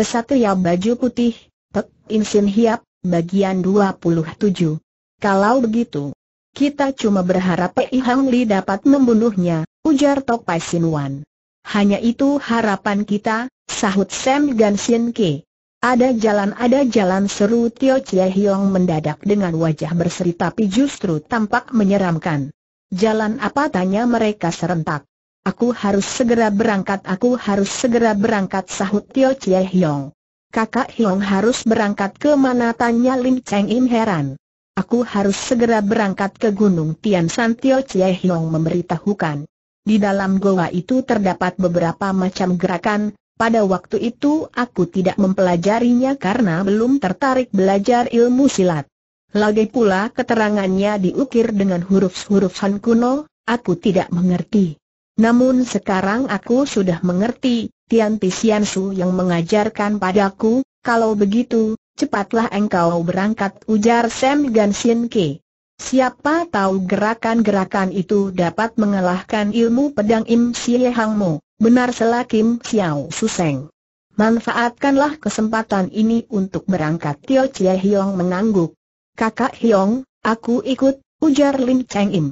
Kesatria baju putih, Pek Insin Hiap, bagian 27. Kalau begitu, kita cuma berharap Pei Hang Li dapat membunuhnya, ujar Tok Pai Sin Wan. Hanya itu harapan kita, sahut Sam Gan Sin Ke. Ada jalan ada jalan seru Tio Chie Hiong mendadak dengan wajah berseri tapi justru tampak menyeramkan. Jalan apa tanya mereka serentak. Aku harus segera berangkat, aku harus segera berangkat sahut Tio Chie Hiong. Kakak Hiong harus berangkat ke mana tanya Lin Cheng In heran. Aku harus segera berangkat ke Gunung Tian San Tio Chie Hiong memberitahukan. Di dalam goa itu terdapat beberapa macam gerakan, pada waktu itu aku tidak mempelajarinya karena belum tertarik belajar ilmu silat. Lagi pula keterangannya diukir dengan huruf-huruf Han kuno, aku tidak mengerti. Namun sekarang aku sudah mengerti, Tian Su yang mengajarkan padaku, kalau begitu, cepatlah engkau berangkat ujar Sam Gansin Ke. Siapa tahu gerakan-gerakan itu dapat mengalahkan ilmu pedang Im Hang Hangmu, benar selakim Xiao Suseng. Manfaatkanlah kesempatan ini untuk berangkat Tio Chie Hiong menangguk. Kakak Hiong, aku ikut, ujar Lim Cheng Im.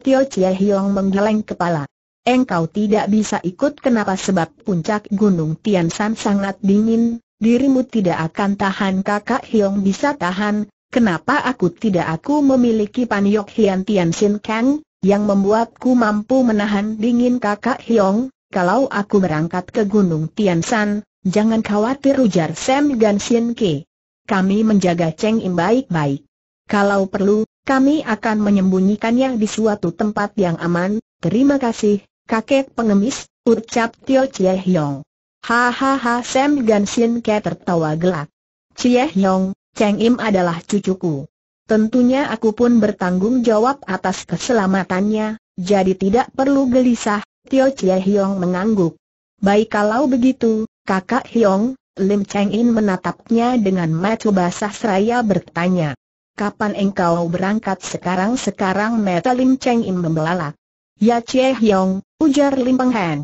Tio Chie Hiong menggeleng kepala engkau tidak bisa ikut kenapa sebab puncak gunung Tian San sangat dingin, dirimu tidak akan tahan kakak Hiong bisa tahan, kenapa aku tidak aku memiliki Panyok Hian Tian Sin Kang, yang membuatku mampu menahan dingin kakak Hiong, kalau aku berangkat ke gunung Tian San, jangan khawatir ujar Sam Gan Sin Ke. Kami menjaga Cheng Im baik-baik. Kalau perlu, kami akan menyembunyikannya di suatu tempat yang aman, terima kasih, Kakek pengemis, ucap Tio Chie Hiong. Hahaha Sam Gan Sin Ke tertawa gelak. Chie Hiong, Cheng Im adalah cucuku. Tentunya aku pun bertanggung jawab atas keselamatannya, jadi tidak perlu gelisah, Tio Chie Hiong mengangguk. Baik kalau begitu, kakak Hiong, Lim Cheng In menatapnya dengan mata basah seraya bertanya. Kapan engkau berangkat sekarang-sekarang Meta Lim Cheng In membelalak. Ya Chie Hiong, ujar Lim Peng Heng.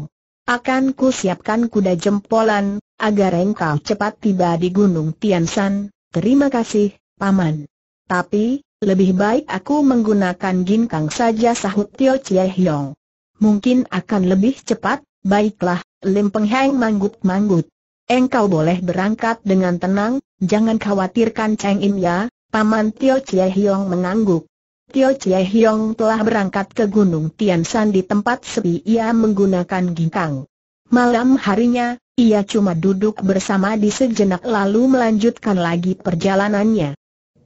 Akan ku siapkan kuda jempolan, agar engkau cepat tiba di Gunung Tian Tiansan, terima kasih, Paman. Tapi, lebih baik aku menggunakan ginkang saja sahut Tio Chie Hiong. Mungkin akan lebih cepat, baiklah, Lim Peng Heng manggut-manggut. Engkau boleh berangkat dengan tenang, jangan khawatirkan Cheng In ya, Paman Tio Chie Hiong mengangguk. Tio Chie Hiong telah berangkat ke Gunung Tian San di tempat sepi ia menggunakan ginkang. Malam harinya, ia cuma duduk bersama di sejenak lalu melanjutkan lagi perjalanannya.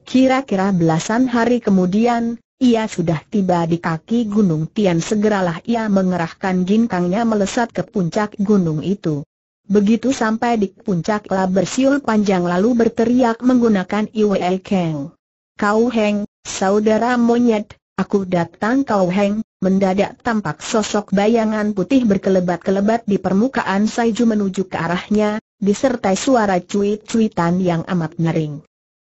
Kira-kira belasan hari kemudian, ia sudah tiba di kaki Gunung Tian segeralah ia mengerahkan ginkangnya melesat ke puncak gunung itu. Begitu sampai di puncak lah bersiul panjang lalu berteriak menggunakan Iwe Keng. Kau Heng, Saudara monyet, aku datang kau heng, mendadak tampak sosok bayangan putih berkelebat-kelebat di permukaan Saiju menuju ke arahnya, disertai suara cuit-cuitan yang amat nering.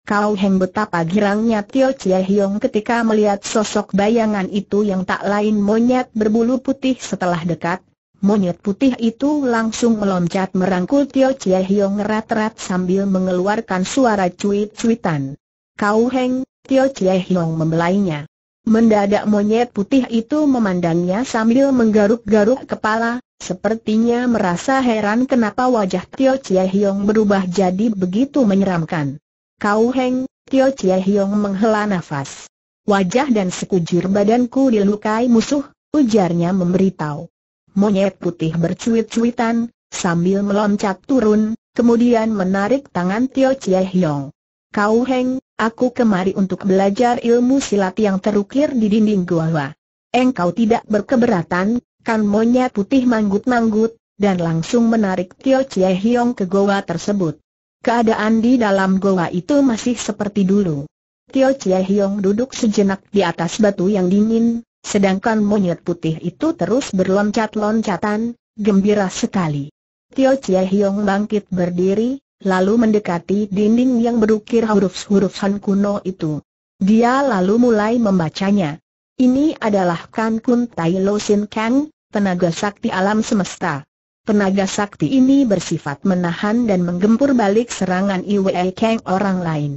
Kau Heng betapa girangnya Tio Chia Hiong ketika melihat sosok bayangan itu yang tak lain monyet berbulu putih setelah dekat. Monyet putih itu langsung meloncat merangkul Tio Chia Hiong rat-rat sambil mengeluarkan suara cuit-cuitan. Kau Heng, Tio Chie Hiong membelainya. Mendadak monyet putih itu memandangnya sambil menggaruk-garuk kepala, sepertinya merasa heran kenapa wajah Tio Chie Hiong berubah jadi begitu menyeramkan. Kau Heng, Tio Chie Hiong menghela nafas. Wajah dan sekujur badanku dilukai musuh, ujarnya memberitahu. Monyet putih bercuit-cuitan, sambil meloncat turun, kemudian menarik tangan Tio Chie Hiong. Kau Heng, aku kemari untuk belajar ilmu silat yang terukir di dinding gua. Engkau tidak berkeberatan, kan monyet putih manggut-manggut, dan langsung menarik Tio Chie Hiong ke gua tersebut. Keadaan di dalam gua itu masih seperti dulu. Tio Chie Hiong duduk sejenak di atas batu yang dingin, sedangkan monyet putih itu terus berloncat-loncatan, gembira sekali. Tio Chie Hiong bangkit berdiri, lalu mendekati dinding yang berukir huruf-huruf Han kuno itu. Dia lalu mulai membacanya. Ini adalah Kan Kun Tai Lo Sin Kang, tenaga sakti alam semesta. Tenaga sakti ini bersifat menahan dan menggempur balik serangan Iwe Kang orang lain.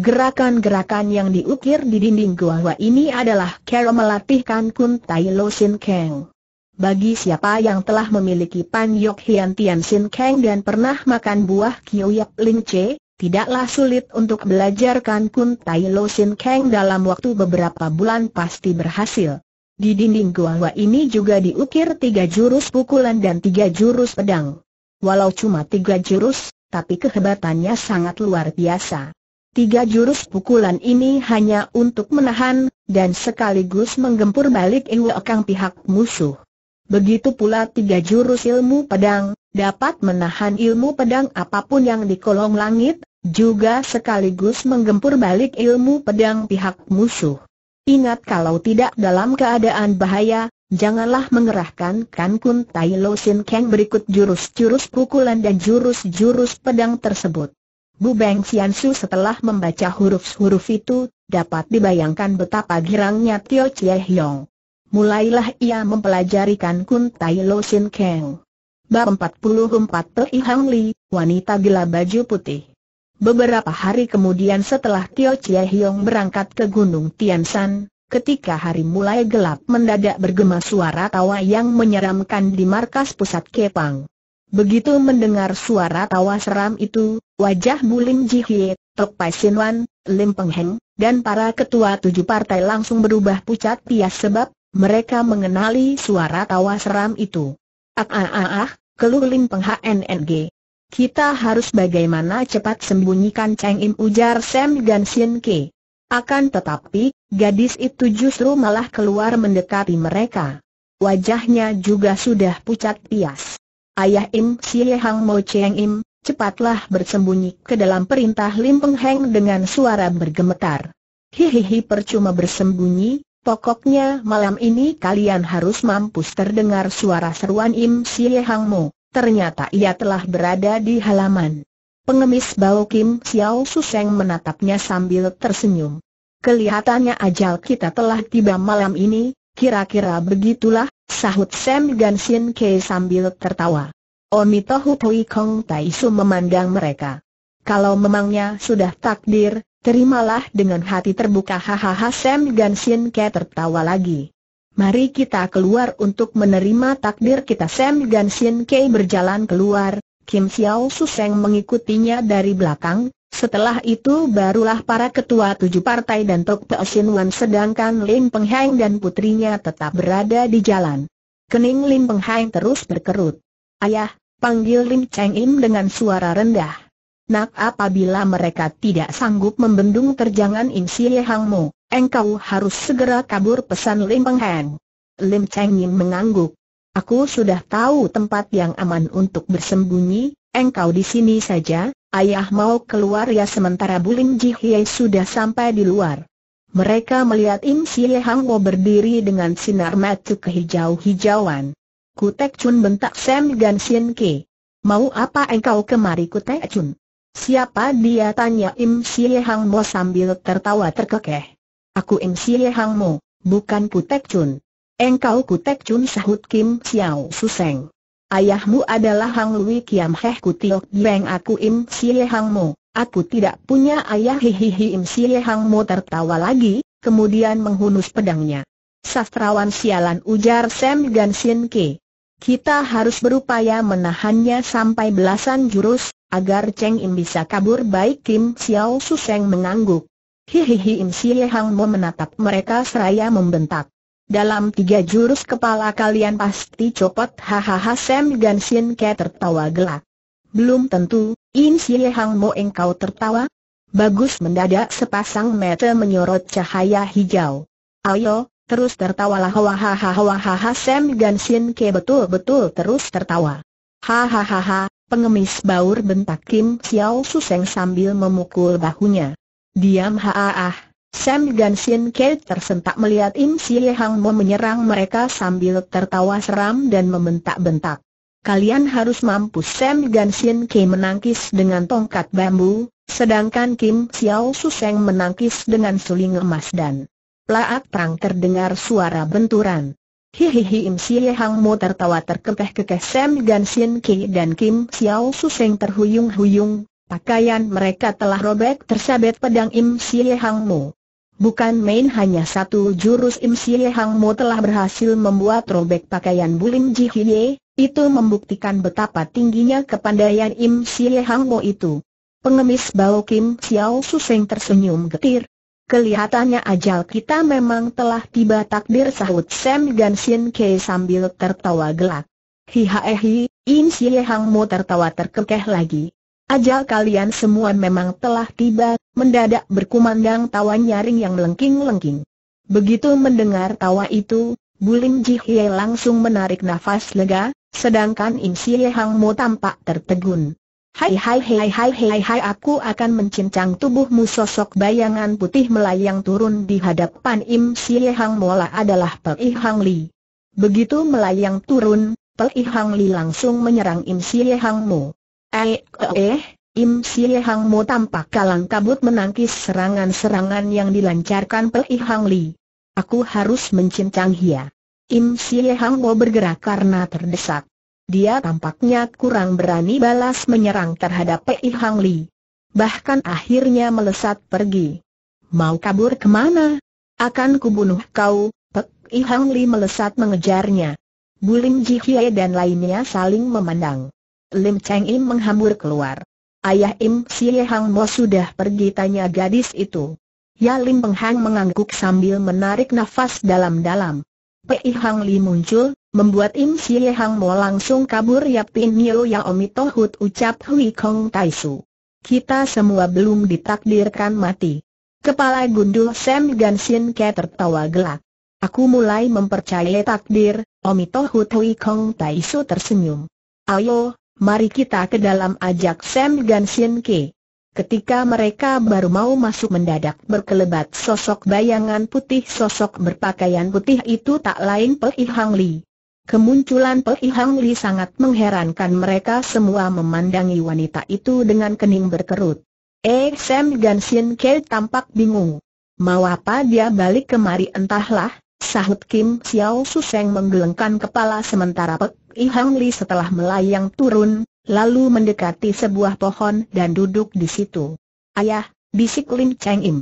Gerakan-gerakan yang diukir di dinding gua ini adalah cara melatih Kan Kun Tai Lo Sin Kang. Bagi siapa yang telah memiliki Pan Yok Hian Tian Sin Kang dan pernah makan buah Kiu Yap Ling Che, tidaklah sulit untuk belajarkan Kun Tai Lo Sin Kang dalam waktu beberapa bulan pasti berhasil. Di dinding gua gua ini juga diukir tiga jurus pukulan dan tiga jurus pedang. Walau cuma tiga jurus, tapi kehebatannya sangat luar biasa. Tiga jurus pukulan ini hanya untuk menahan, dan sekaligus menggempur balik ilmu akang pihak musuh. Begitu pula tiga jurus ilmu pedang, dapat menahan ilmu pedang apapun yang di kolong langit, juga sekaligus menggempur balik ilmu pedang pihak musuh. Ingat kalau tidak dalam keadaan bahaya, janganlah mengerahkan Kankun Tai Lo Sin Kang berikut jurus-jurus pukulan dan jurus-jurus pedang tersebut. Bu Beng Sian Su setelah membaca huruf-huruf itu, dapat dibayangkan betapa girangnya Tio Chie Hiong mulailah ia mempelajari Kan Kun Tai Lo Sin Keng. Bab 44 Pei Hang Li, wanita gila baju putih. Beberapa hari kemudian setelah Tio Chie Hiong berangkat ke Gunung Tian Tiansan, Ketika hari mulai gelap mendadak bergema suara tawa yang menyeramkan di markas pusat Kepang. Begitu mendengar suara tawa seram itu, wajah Ji Jihye, Tok Pai Sin Wan, Lim Peng Heng, dan para ketua tujuh partai langsung berubah pucat pias sebab mereka mengenali suara tawa seram itu. Ah ah ah ah, keluling Limpeng HNNG. Kita harus bagaimana cepat sembunyikan Cheng Im ujar Sam dan Sin Ke. Akan tetapi, gadis itu justru malah keluar mendekati mereka. Wajahnya juga sudah pucat pias. Ayah Im Siye Hang Mo Cheng Im, cepatlah bersembunyi ke dalam perintah Lim Peng Heng dengan suara bergemetar. Hihihi percuma bersembunyi, Pokoknya malam ini kalian harus mampus terdengar suara seruan Im Siye Hang Mo. Ternyata ia telah berada di halaman. Pengemis Bao Kim Xiao Suseng menatapnya sambil tersenyum. Kelihatannya ajal kita telah tiba malam ini, kira-kira begitulah, sahut Sam Gansin Ke sambil tertawa. Omitohu Pui Kong su memandang mereka. Kalau memangnya sudah takdir, Terimalah dengan hati terbuka hahaha Sam Gansin Ke tertawa lagi. Mari kita keluar untuk menerima takdir kita Sam Gansin ke berjalan keluar, Kim Xiao Suseng mengikutinya dari belakang, setelah itu barulah para ketua tujuh partai dan Tok Peo Sin Wan sedangkan Lim Peng Heng dan putrinya tetap berada di jalan. Kening Lim Peng Heng terus berkerut. Ayah, panggil Lim Cheng Im dengan suara rendah. Nak apabila mereka tidak sanggup membendung terjangan Im Siye Hang Mo, engkau harus segera kabur pesan Lim Peng Heng. Lim Cheng Yin mengangguk. Aku sudah tahu tempat yang aman untuk bersembunyi, engkau di sini saja, ayah mau keluar ya sementara Lim Ji Hye sudah sampai di luar. Mereka melihat Im Siye Hang Mo berdiri dengan sinar ke kehijau-hijauan. Kutek Chun bentak Sam Gan Sien Ke. Mau apa engkau kemari Kutek Chun? Siapa dia tanya Im Sye Hang Mo sambil tertawa terkekeh. Aku Im Sye Hang Mo, bukan Kutek Chun. Engkau Kutek Chun sahut Kim Xiao Suseng. Ayahmu adalah Hang Lui Kiam Heh Kutiok Beng aku Im Sye Hang Mo, aku tidak punya ayah hihihi Im Sye Hang Mo tertawa lagi, kemudian menghunus pedangnya. Sastrawan sialan ujar Sam Gansin Ke. Kita harus berupaya menahannya sampai belasan jurus, agar Cheng Im bisa kabur baik Kim Xiao Suseng mengangguk. Hihihi Im Xie Hang Mo menatap mereka seraya membentak. Dalam tiga jurus kepala kalian pasti copot hahaha Sam Gansin Ke tertawa gelak. Belum tentu, Im Xie Hang Mo engkau tertawa? Bagus mendadak sepasang mata menyorot cahaya hijau. Ayo, terus tertawalah hahaha hahaha Sam Gansin Ke betul-betul terus tertawa. Hahaha, Pengemis baur bentak Kim Xiao Suseng sambil memukul bahunya. Diam haah. Sam Gansin Kate tersentak melihat Im Ye Hang Mo menyerang mereka sambil tertawa seram dan membentak-bentak. Kalian harus mampu Sam Gansin Kei menangkis dengan tongkat bambu, sedangkan Kim Xiao Suseng menangkis dengan suling emas dan laak perang terdengar suara benturan. Hihihi Im Sia Hang Mo tertawa terkekeh-kekeh Sam Gan Sin Ki dan Kim Xiao Seng terhuyung-huyung, pakaian mereka telah robek tersabet pedang Im Sia Hang Mo. Bukan main hanya satu jurus Im Sia Hang Mo telah berhasil membuat robek pakaian Bulim Ji Hye, itu membuktikan betapa tingginya kepandaian Im Sia Hang Mo itu. Pengemis bau Kim Xiao Seng tersenyum getir, Kelihatannya ajal kita memang telah tiba takdir sahut Sam Ganshin Ke sambil tertawa gelak. Hihaehi, eh, In Xie Hang Mo tertawa terkekeh lagi. Ajal kalian semua memang telah tiba, mendadak berkumandang tawa nyaring yang lengking lengking Begitu mendengar tawa itu, Bulim Ji Hye langsung menarik nafas lega, sedangkan In Xie Hang Mo tampak tertegun. Hai hai hai hai hai hai aku akan mencincang tubuhmu sosok bayangan putih melayang turun di hadapan Im Sie Hang Mola adalah Pei Hang Li. Begitu melayang turun, Pei Hang Li langsung menyerang Im Sie Hang Mo. Eh, eh, eh Im Sie Hang Mo tampak kalang kabut menangkis serangan-serangan yang dilancarkan Pei Hang Li. Aku harus mencincang dia. Ya. Im Sie Hang Mo bergerak karena terdesak dia tampaknya kurang berani balas menyerang terhadap Pei Hang Li. Bahkan akhirnya melesat pergi. Mau kabur kemana? Akan kubunuh kau, Pei Hang Li melesat mengejarnya. Bulim Ji Hye dan lainnya saling memandang. Lim Cheng Im menghambur keluar. Ayah Im Siye Hang Mo sudah pergi tanya gadis itu. Ya Lim Penghang mengangguk sambil menarik nafas dalam-dalam. Pei Hang Li muncul, membuat Im Xie Hang Mo langsung kabur yapin Pin Nio Ya Omito Hut ucap Hui Kong Tai Su. Kita semua belum ditakdirkan mati. Kepala gundul Sam Sin Ke tertawa gelak. Aku mulai mempercayai takdir, Omito Hut Hui Kong Tai Su tersenyum. Ayo, mari kita ke dalam ajak Sam Sin Ke. Ketika mereka baru mau masuk mendadak berkelebat sosok bayangan putih sosok berpakaian putih itu tak lain Pei Hang Li. Kemunculan Pei Hang Li sangat mengherankan mereka semua memandangi wanita itu dengan kening berkerut. Eh Sam Gansin Ke tampak bingung. Mau apa dia balik kemari entahlah, sahut Kim Xiao Suseng menggelengkan kepala sementara Pei Hang Li setelah melayang turun, lalu mendekati sebuah pohon dan duduk di situ. Ayah, bisik Lim Cheng Im.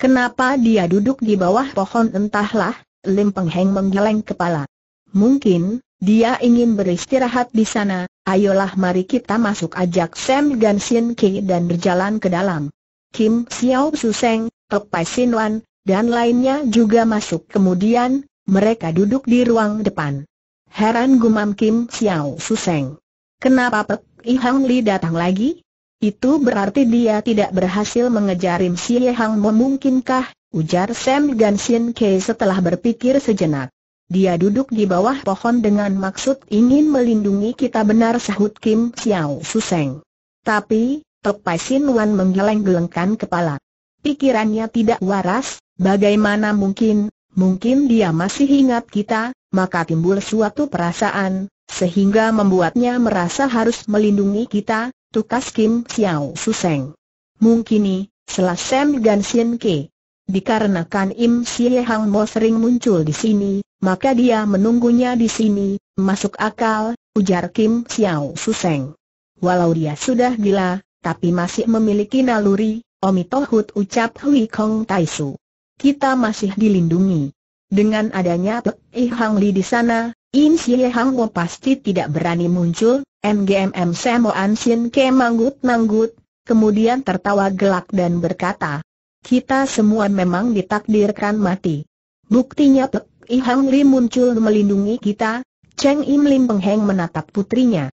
Kenapa dia duduk di bawah pohon entahlah, Lim Peng Heng menggeleng kepala. Mungkin, dia ingin beristirahat di sana, ayolah mari kita masuk ajak Sam Gan Sin Ki dan berjalan ke dalam. Kim Xiao Suseng, Tok Pai Sin Wan, dan lainnya juga masuk kemudian, mereka duduk di ruang depan. Heran gumam Kim Xiao Suseng. Kenapa Pek I Hang Li datang lagi? Itu berarti dia tidak berhasil mengejar Im Si Ye Hang memungkinkah? Ujar Sam Gansin Ke setelah berpikir sejenak. Dia duduk di bawah pohon dengan maksud ingin melindungi kita benar sahut Kim Xiao Suseng. Tapi, Pai Sin Wan menggeleng-gelengkan kepala. Pikirannya tidak waras, bagaimana mungkin, mungkin dia masih ingat kita, maka timbul suatu perasaan, sehingga membuatnya merasa harus melindungi kita, tukas Kim Xiao Suseng. Mungkini, selasem dan Sien Ke. Dikarenakan Im Sie Hang Mo sering muncul di sini, maka dia menunggunya di sini, masuk akal, ujar Kim Xiao Suseng. Walau dia sudah gila, tapi masih memiliki naluri, Omi ucap Hui Kong Taisu. Kita masih dilindungi. Dengan adanya Pek Hang Li di sana, In Xie Hang Wo pasti tidak berani muncul, MGMM Semo Xin Ke manggut-manggut, kemudian tertawa gelak dan berkata, kita semua memang ditakdirkan mati. Buktinya Pek I Hang Li muncul melindungi kita, Cheng Im Lim Pengheng menatap putrinya.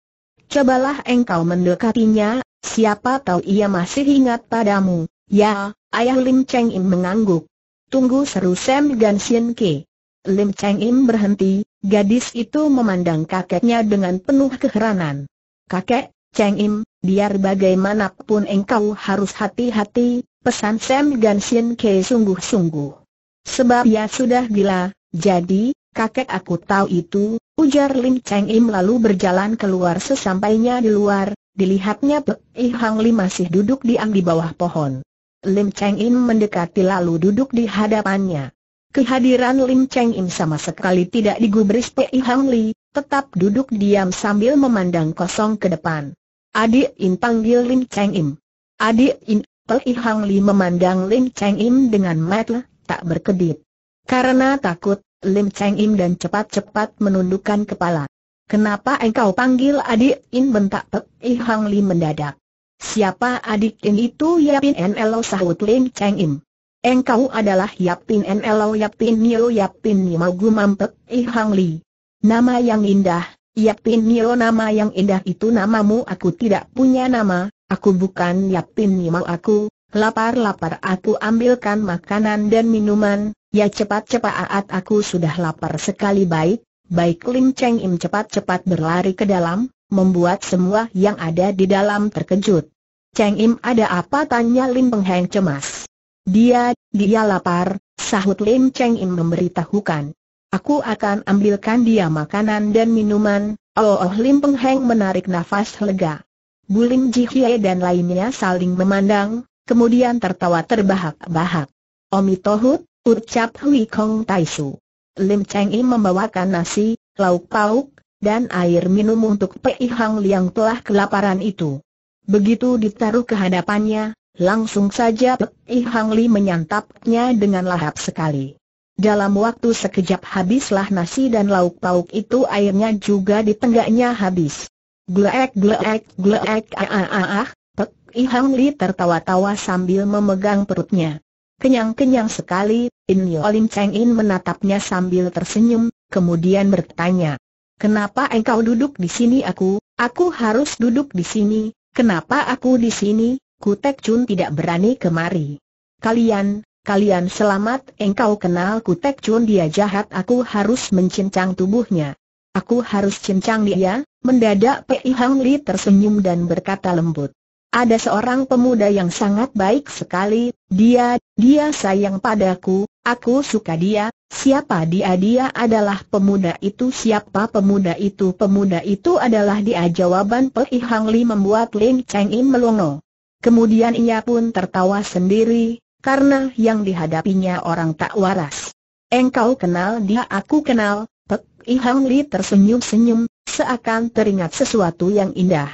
Cobalah engkau mendekatinya, siapa tahu ia masih ingat padamu. Ya, ayah Lim Cheng Im mengangguk. Tunggu seru Sam dan Ke. Lim Cheng Im berhenti, Gadis itu memandang kakeknya dengan penuh keheranan. Kakek, Cheng Im, biar bagaimanapun engkau harus hati-hati, pesan Sam Ganshin Ke sungguh-sungguh. Sebab ia ya sudah gila, jadi, kakek aku tahu itu, ujar Lim Cheng Im lalu berjalan keluar sesampainya di luar, dilihatnya Pek I Hang Li masih duduk diam di bawah pohon. Lim Cheng Im mendekati lalu duduk di hadapannya. Kehadiran Lim Cheng Im sama sekali tidak digubris Pei Hang Li, tetap duduk diam sambil memandang kosong ke depan. Adik In panggil Lim Cheng Im. Adik In, Pei Hang Li memandang Lim Cheng Im dengan mata tak berkedip. Karena takut, Lim Cheng Im dan cepat-cepat menundukkan kepala. Kenapa engkau panggil adik In bentak Pei Hang Li mendadak? Siapa adik In itu Yapin NLO sahut Lim Cheng Im. Engkau adalah Yap Yapin Nlo Yapin Nio Yapin Nimau Gumampek Ih Hang Li. Nama yang indah, Yap Tin Nio nama yang indah itu namamu aku tidak punya nama, aku bukan Yap Yapin Nimau aku, lapar-lapar aku ambilkan makanan dan minuman, ya cepat-cepat aat aku sudah lapar sekali baik, baik Lim Cheng Im cepat-cepat berlari ke dalam, membuat semua yang ada di dalam terkejut. Cheng Im ada apa tanya Lim Peng Pengheng cemas. Dia, dia lapar, sahut Lim Cheng Im memberitahukan. Aku akan ambilkan dia makanan dan minuman, oh, oh Lim Peng Heng menarik nafas lega. Bulim Ji Hye dan lainnya saling memandang, kemudian tertawa terbahak-bahak. Omi Tohut, ucap Hui Kong Tai Su. Lim Cheng Im membawakan nasi, lauk pauk, dan air minum untuk Pei Hang Liang telah kelaparan itu. Begitu ditaruh ke hadapannya, Langsung saja Pek I Hang Li menyantapnya dengan lahap sekali. Dalam waktu sekejap habislah nasi dan lauk pauk itu airnya juga di tenggaknya habis. Gleek gleek gleek ah ah ah ah, Pek I Hang Li tertawa-tawa sambil memegang perutnya. Kenyang-kenyang sekali, In Yolim Cheng In menatapnya sambil tersenyum, kemudian bertanya. Kenapa engkau duduk di sini aku? Aku harus duduk di sini. Kenapa aku di sini? Kutek Chun tidak berani kemari. Kalian, kalian selamat engkau kenal Kutek Chun dia jahat aku harus mencincang tubuhnya. Aku harus cincang dia, mendadak Pei Hang Li tersenyum dan berkata lembut. Ada seorang pemuda yang sangat baik sekali, dia, dia sayang padaku, aku suka dia, siapa dia dia adalah pemuda itu siapa pemuda itu pemuda itu adalah dia jawaban Pei Hang Li membuat Ling Cheng Im melongo. Kemudian ia pun tertawa sendiri, karena yang dihadapinya orang tak waras. Engkau kenal dia aku kenal, Pek Ihang Li tersenyum-senyum, seakan teringat sesuatu yang indah.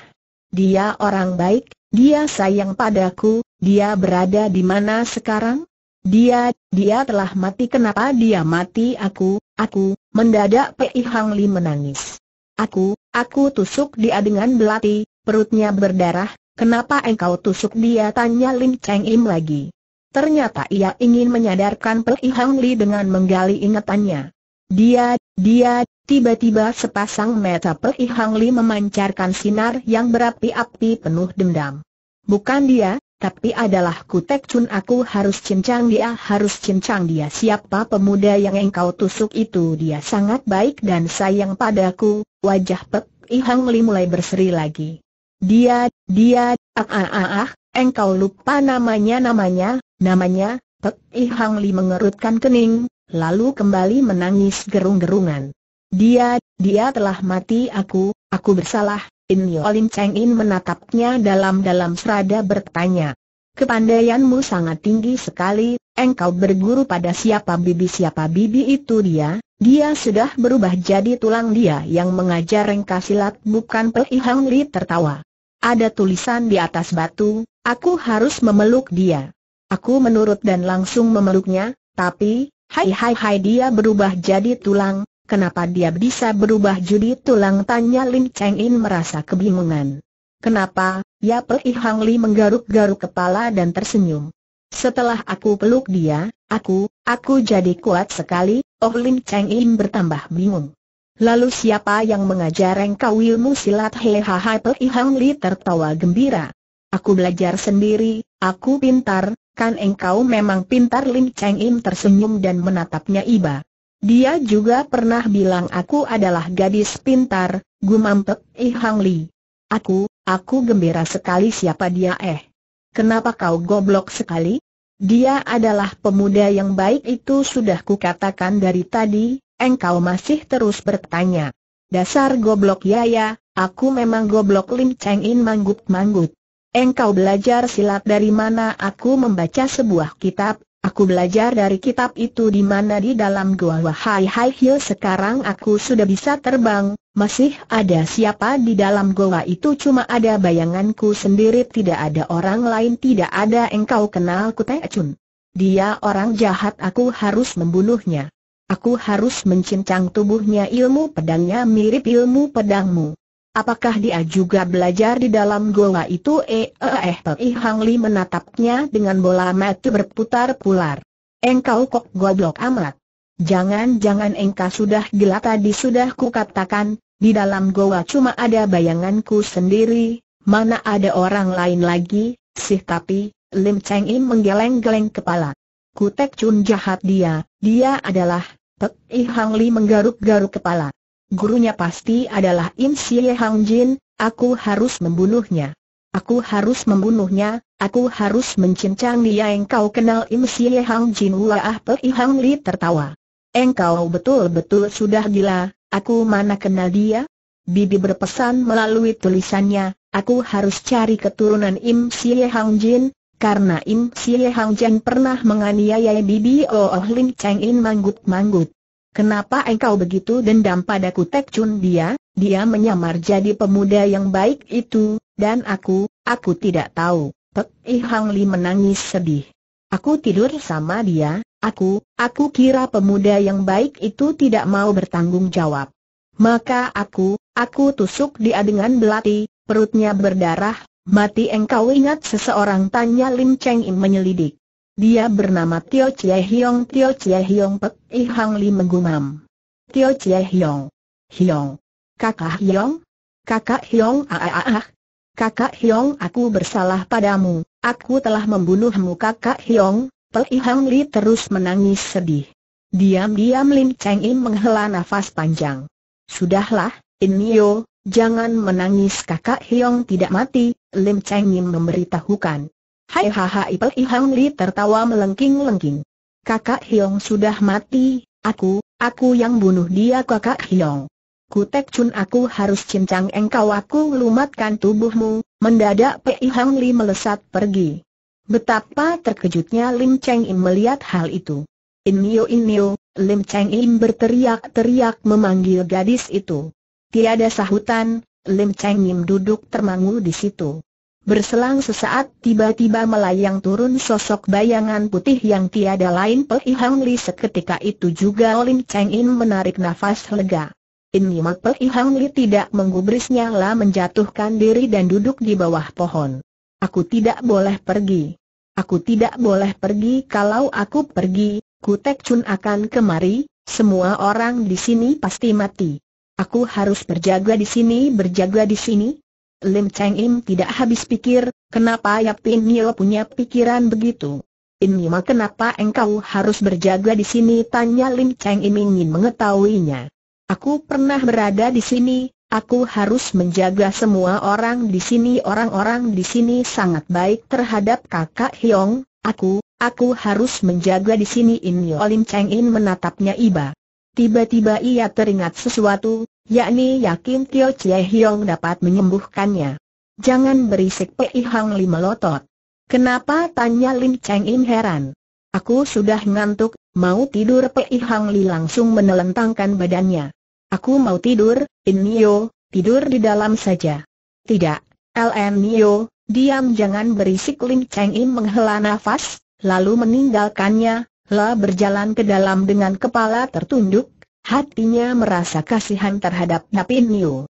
Dia orang baik, dia sayang padaku, dia berada di mana sekarang? Dia, dia telah mati kenapa dia mati aku, aku, mendadak Pei Hang Li menangis. Aku, aku tusuk dia dengan belati, perutnya berdarah, Kenapa engkau tusuk dia tanya Lin Cheng Im lagi. Ternyata ia ingin menyadarkan Pei Hang Li dengan menggali ingatannya. Dia, dia, tiba-tiba sepasang mata Pei Hang Li memancarkan sinar yang berapi-api penuh dendam. Bukan dia, tapi adalah Kutek Chun aku harus cincang dia harus cincang dia siapa pemuda yang engkau tusuk itu dia sangat baik dan sayang padaku, wajah Pei Hang Li mulai berseri lagi. Dia, dia, ah ah ah ah, engkau lupa namanya namanya, namanya, Pek Hangli Li mengerutkan kening, lalu kembali menangis gerung-gerungan. Dia, dia telah mati aku, aku bersalah, In Yolim Cheng In menatapnya dalam-dalam serada bertanya. Kepandaianmu sangat tinggi sekali, engkau berguru pada siapa bibi siapa bibi itu dia, dia sudah berubah jadi tulang dia yang mengajar engkau silat bukan Pei Hang Li tertawa. Ada tulisan di atas batu, aku harus memeluk dia. Aku menurut dan langsung memeluknya, tapi, hai hai hai dia berubah jadi tulang, kenapa dia bisa berubah jadi tulang tanya Lin Cheng In merasa kebingungan. Kenapa, ya Pei Hang Li menggaruk-garuk kepala dan tersenyum. Setelah aku peluk dia, aku, aku jadi kuat sekali, Oh Lin Cheng In bertambah bingung. Lalu siapa yang mengajar engkau ilmu silat hehehe Pei Hang Li tertawa gembira. Aku belajar sendiri, aku pintar, kan engkau memang pintar Lim Cheng Im tersenyum dan menatapnya iba. Dia juga pernah bilang aku adalah gadis pintar, gumam Pei Hang Li. Aku, aku gembira sekali siapa dia eh. Kenapa kau goblok sekali? Dia adalah pemuda yang baik itu sudah kukatakan dari tadi, engkau masih terus bertanya. Dasar goblok ya ya, aku memang goblok Lim Cheng In manggut-manggut. Engkau belajar silat dari mana aku membaca sebuah kitab, aku belajar dari kitab itu di mana di dalam gua wahai hai hil sekarang aku sudah bisa terbang, masih ada siapa di dalam gua itu cuma ada bayanganku sendiri tidak ada orang lain tidak ada engkau kenal Kutai Chun. Dia orang jahat aku harus membunuhnya. Aku harus mencincang tubuhnya ilmu pedangnya mirip ilmu pedangmu. Apakah dia juga belajar di dalam goa itu? Eh, eh, eh, Hang Li menatapnya dengan bola mata berputar-pular. Engkau kok goblok amat. Jangan-jangan engkau sudah gila tadi sudah ku katakan di dalam goa cuma ada bayanganku sendiri, mana ada orang lain lagi, sih tapi, Lim Cheng Im menggeleng-geleng kepala. Kutek Chun jahat dia, dia adalah Pek I Hang Li menggaruk-garuk kepala. Gurunya pasti adalah Im Xie Hang Jin, aku harus membunuhnya. Aku harus membunuhnya, aku harus mencincang dia yang kau kenal Im Xie Hang Jin Wah Pek I Hang Li tertawa. Engkau betul-betul sudah gila, aku mana kenal dia? Bibi berpesan melalui tulisannya, aku harus cari keturunan Im Xie Hang Jin, karena Im Xie Hang Jian pernah menganiaya Bibi Oh Lim Cheng In manggut-manggut. Kenapa engkau begitu dendam padaku Tek Chun dia, dia menyamar jadi pemuda yang baik itu, dan aku, aku tidak tahu. Pek I Hang Li menangis sedih. Aku tidur sama dia, aku, aku kira pemuda yang baik itu tidak mau bertanggung jawab. Maka aku, aku tusuk dia dengan belati, perutnya berdarah, Mati engkau ingat seseorang tanya Lim Cheng In menyelidik. Dia bernama Tio Chie Hiong Tio Chie Hiong Pek I Hang Li menggumam. Tio Chie Hiong. Hiong. Kakak Hiong? Kakak Hiong ah, ah ah ah. Kakak Hiong aku bersalah padamu, aku telah membunuhmu kakak Hiong, Pek I Hang Li terus menangis sedih. Diam-diam Lim Cheng In menghela nafas panjang. Sudahlah, yo. Jangan menangis kakak Hiong tidak mati, Lim Cheng Yim memberitahukan. Hai haha Ipel Ihang Li tertawa melengking-lengking. Kakak Hiong sudah mati, aku, aku yang bunuh dia kakak Hiong. Kutek Chun aku harus cincang engkau aku lumatkan tubuhmu, mendadak Pei Hang Li melesat pergi. Betapa terkejutnya Lim Cheng Im melihat hal itu. Inyo Inyo, Lim Cheng Im berteriak-teriak memanggil gadis itu. Tiada sahutan, Lim Cheng Nim duduk termangu di situ. Berselang sesaat tiba-tiba melayang turun sosok bayangan putih yang tiada lain Pei Hang Li seketika itu juga Lim Cheng Nim menarik nafas lega. Ini mak Pei Hang Li tidak menggubrisnya lah menjatuhkan diri dan duduk di bawah pohon. Aku tidak boleh pergi. Aku tidak boleh pergi kalau aku pergi, Kutek Chun akan kemari, semua orang di sini pasti mati. Aku harus berjaga di sini, berjaga di sini. Lim Cheng Im tidak habis pikir, kenapa Yap Pin Nio punya pikiran begitu? Ini mah kenapa engkau harus berjaga di sini? Tanya Lim Cheng Im ingin mengetahuinya. Aku pernah berada di sini, aku harus menjaga semua orang di sini. Orang-orang di sini sangat baik terhadap kakak Hyong, aku, aku harus menjaga di sini. Ini Lim Cheng Im menatapnya iba. Tiba-tiba ia teringat sesuatu, yakni yakin Tio Chie Hiong dapat menyembuhkannya. Jangan berisik Pei Hang Li melotot. Kenapa tanya Lim Cheng In heran. Aku sudah ngantuk, mau tidur Pei Hang Li langsung menelentangkan badannya. Aku mau tidur, In Nio, tidur di dalam saja. Tidak, LN Nio, diam jangan berisik Lim Cheng In menghela nafas, lalu meninggalkannya, lah berjalan ke dalam dengan kepala tertunduk, Hatinya merasa kasihan terhadap Napin Niu.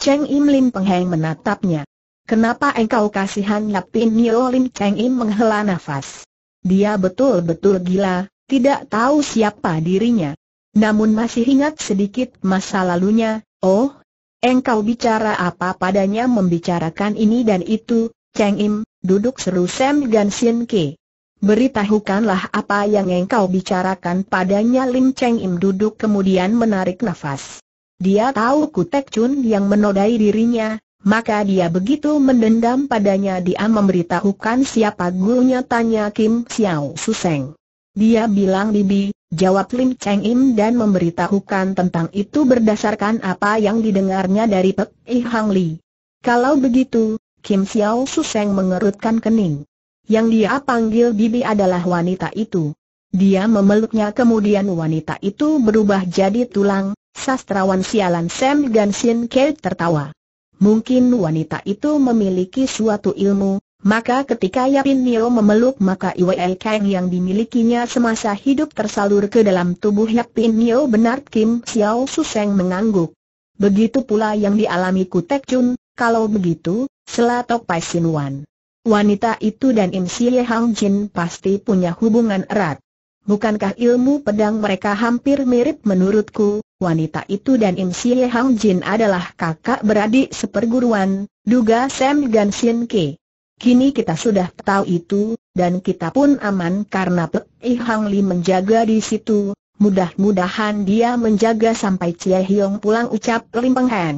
Cheng Im Lim Pengheng menatapnya. Kenapa engkau kasihan Napin Niu? Lim Cheng Im menghela nafas? Dia betul-betul gila, tidak tahu siapa dirinya. Namun masih ingat sedikit masa lalunya, oh, engkau bicara apa padanya membicarakan ini dan itu, Cheng Im, duduk seru Sam Gan Sien Ke. Beritahukanlah apa yang engkau bicarakan padanya Lim Cheng Im duduk kemudian menarik nafas. Dia tahu Kutek Chun yang menodai dirinya, maka dia begitu mendendam padanya dia memberitahukan siapa gurunya tanya Kim Xiao Suseng. Dia bilang bibi, jawab Lim Cheng Im dan memberitahukan tentang itu berdasarkan apa yang didengarnya dari Pek I Hang Li. Kalau begitu, Kim Xiao Suseng mengerutkan kening. Yang dia panggil Bibi adalah wanita itu. Dia memeluknya kemudian wanita itu berubah jadi tulang, sastrawan sialan Sam dan Sin tertawa. Mungkin wanita itu memiliki suatu ilmu, maka ketika Yapin Nio memeluk maka Iwei Kang yang dimilikinya semasa hidup tersalur ke dalam tubuh Yapin Nio benar Kim Xiao Suseng mengangguk. Begitu pula yang dialami Kutek Chun, kalau begitu, selatok Pai Sin Wan. Wanita itu dan Im Siye Hang Jin pasti punya hubungan erat. Bukankah ilmu pedang mereka hampir mirip menurutku, wanita itu dan Im Siye Hang Jin adalah kakak beradik seperguruan, duga Sam Gan Sin Ke. Kini kita sudah tahu itu, dan kita pun aman karena Pe I Hang Li menjaga di situ. Mudah-mudahan dia menjaga sampai Cie Hiong pulang ucap Lim Peng Han.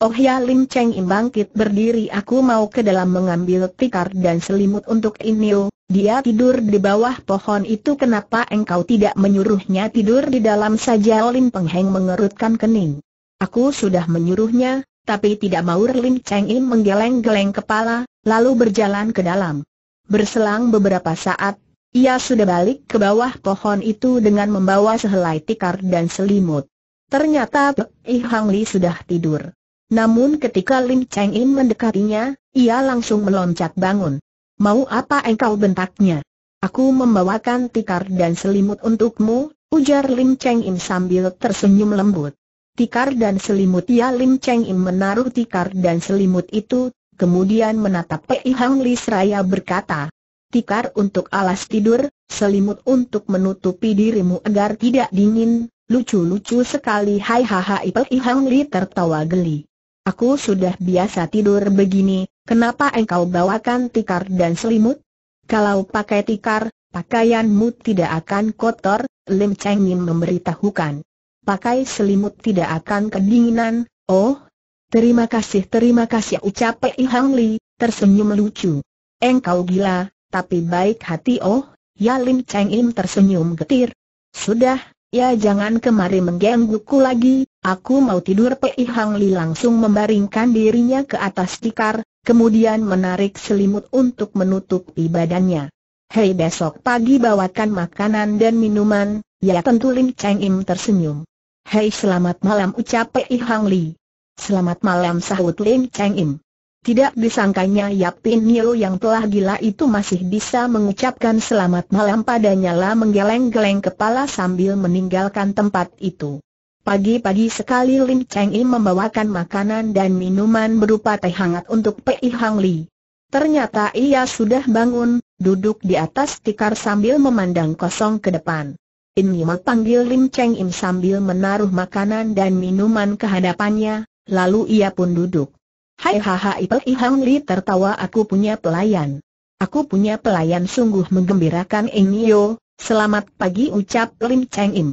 Oh ya Lim Cheng bangkit berdiri aku mau ke dalam mengambil tikar dan selimut untuk Inil, dia tidur di bawah pohon itu kenapa engkau tidak menyuruhnya tidur di dalam saja Lim Pengheng mengerutkan kening. Aku sudah menyuruhnya, tapi tidak mau Lim Cheng im menggeleng-geleng kepala, lalu berjalan ke dalam. Berselang beberapa saat, ia sudah balik ke bawah pohon itu dengan membawa sehelai tikar dan selimut. Ternyata Pek Hang Li sudah tidur. Namun ketika Lim Cheng In mendekatinya, ia langsung meloncat bangun. Mau apa engkau bentaknya? Aku membawakan tikar dan selimut untukmu, ujar Lim Cheng In sambil tersenyum lembut. Tikar dan selimut ya Lim Cheng In menaruh tikar dan selimut itu, kemudian menatap Pei Hang Li seraya berkata, Tikar untuk alas tidur, selimut untuk menutupi dirimu agar tidak dingin, Lucu-lucu sekali hai ha, Ipek Ihang Li tertawa geli. Aku sudah biasa tidur begini, kenapa engkau bawakan tikar dan selimut? Kalau pakai tikar, pakaianmu tidak akan kotor, Lim Cheng Yim memberitahukan. Pakai selimut tidak akan kedinginan, oh. Terima kasih terima kasih ucap Pei Hang Li, tersenyum lucu. Engkau gila, tapi baik hati oh, ya Lim Cheng Yim tersenyum getir. Sudah, Ya jangan kemari menggangguku lagi, aku mau tidur Pei Hang Li langsung membaringkan dirinya ke atas tikar, kemudian menarik selimut untuk menutupi badannya. Hei besok pagi bawakan makanan dan minuman, ya tentu Lim Cheng Im tersenyum. Hei selamat malam ucap Pei Hang Li. Selamat malam sahut Lim Cheng Im. Tidak disangkanya Yap Pin Nio yang telah gila itu masih bisa mengucapkan selamat malam padanya lah menggeleng-geleng kepala sambil meninggalkan tempat itu. Pagi-pagi sekali Lin Cheng Im membawakan makanan dan minuman berupa teh hangat untuk Pei Hang Li. Ternyata ia sudah bangun, duduk di atas tikar sambil memandang kosong ke depan. Ini panggil Lim Cheng Im sambil menaruh makanan dan minuman ke hadapannya, lalu ia pun duduk. Hai eh, haha Ipe Hang Li tertawa aku punya pelayan. Aku punya pelayan sungguh menggembirakan Yo, selamat pagi ucap Lim Cheng Im.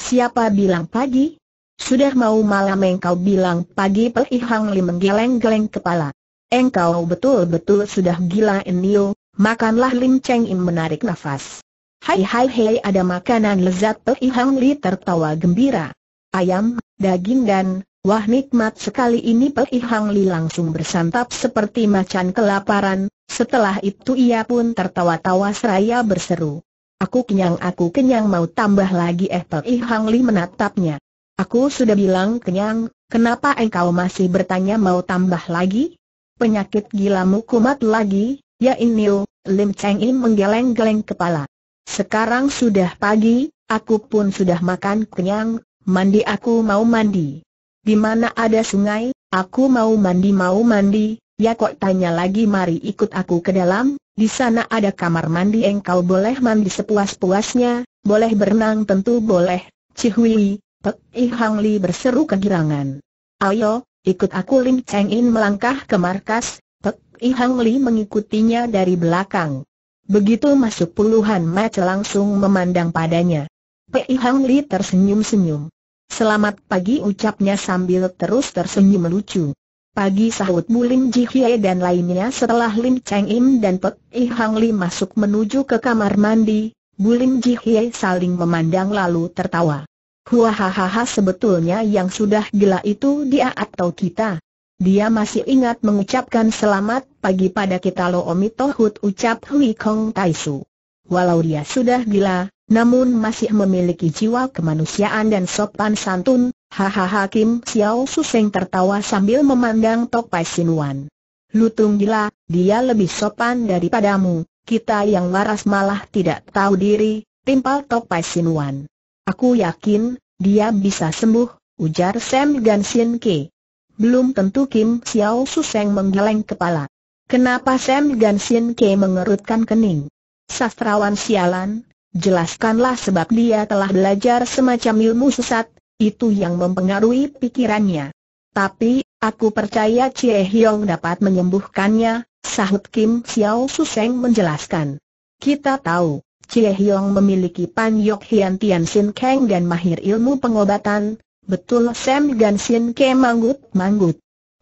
Siapa bilang pagi? Sudah mau malam engkau bilang pagi Pe Hang Li menggeleng-geleng kepala. Engkau betul-betul sudah gila Yo, makanlah Lim Cheng Im menarik nafas. Hai hai hai. ada makanan lezat Pe Hang Li tertawa gembira. Ayam, daging dan Wah nikmat sekali ini Pei Hang Li langsung bersantap seperti macan kelaparan, setelah itu ia pun tertawa-tawa seraya berseru. Aku kenyang aku kenyang mau tambah lagi eh Pei Hang Li menatapnya. Aku sudah bilang kenyang, kenapa engkau masih bertanya mau tambah lagi? Penyakit gilamu kumat lagi, ya inil, oh, Lim Cheng In menggeleng-geleng kepala. Sekarang sudah pagi, aku pun sudah makan kenyang, mandi aku mau mandi. Di mana ada sungai, aku mau mandi mau mandi, ya kok tanya lagi mari ikut aku ke dalam, di sana ada kamar mandi engkau boleh mandi sepuas-puasnya, boleh berenang tentu boleh, Cihui, Pek I Li berseru kegirangan. Ayo, ikut aku Lim Cheng In melangkah ke markas, Pek I Li mengikutinya dari belakang. Begitu masuk puluhan match langsung memandang padanya. Pei Hang Li tersenyum-senyum. Selamat pagi ucapnya sambil terus tersenyum lucu. Pagi sahut Bulim Ji Hye dan lainnya setelah Lim Cheng Im dan Pek I Hang Li masuk menuju ke kamar mandi, Bulim Ji Hye saling memandang lalu tertawa. Huahahaha sebetulnya yang sudah gila itu dia atau kita. Dia masih ingat mengucapkan selamat pagi pada kita lo Omitohut ucap Hui Kong Taisu. Walau dia sudah gila, namun masih memiliki jiwa kemanusiaan dan sopan santun, Hahaha, Kim Xiao Suseng tertawa sambil memandang Tok Pai Sin Sinuan. Lutung gila, dia lebih sopan daripadamu, kita yang waras malah tidak tahu diri, timpal Tok Pai Sin Wan. Aku yakin, dia bisa sembuh, ujar Sam Gan Sin Ke. Belum tentu Kim Xiao Suseng menggeleng kepala. Kenapa Sam Gan Sin Ke mengerutkan kening? Sastrawan sialan, jelaskanlah sebab dia telah belajar semacam ilmu sesat, itu yang mempengaruhi pikirannya. Tapi, aku percaya Chie Hyong dapat menyembuhkannya, sahut Kim Xiao Suseng menjelaskan. Kita tahu, Chie Hyong memiliki Pan Yok Hian Tian Sin Kang dan mahir ilmu pengobatan, betul Sam Gan Sin Ke manggut-manggut.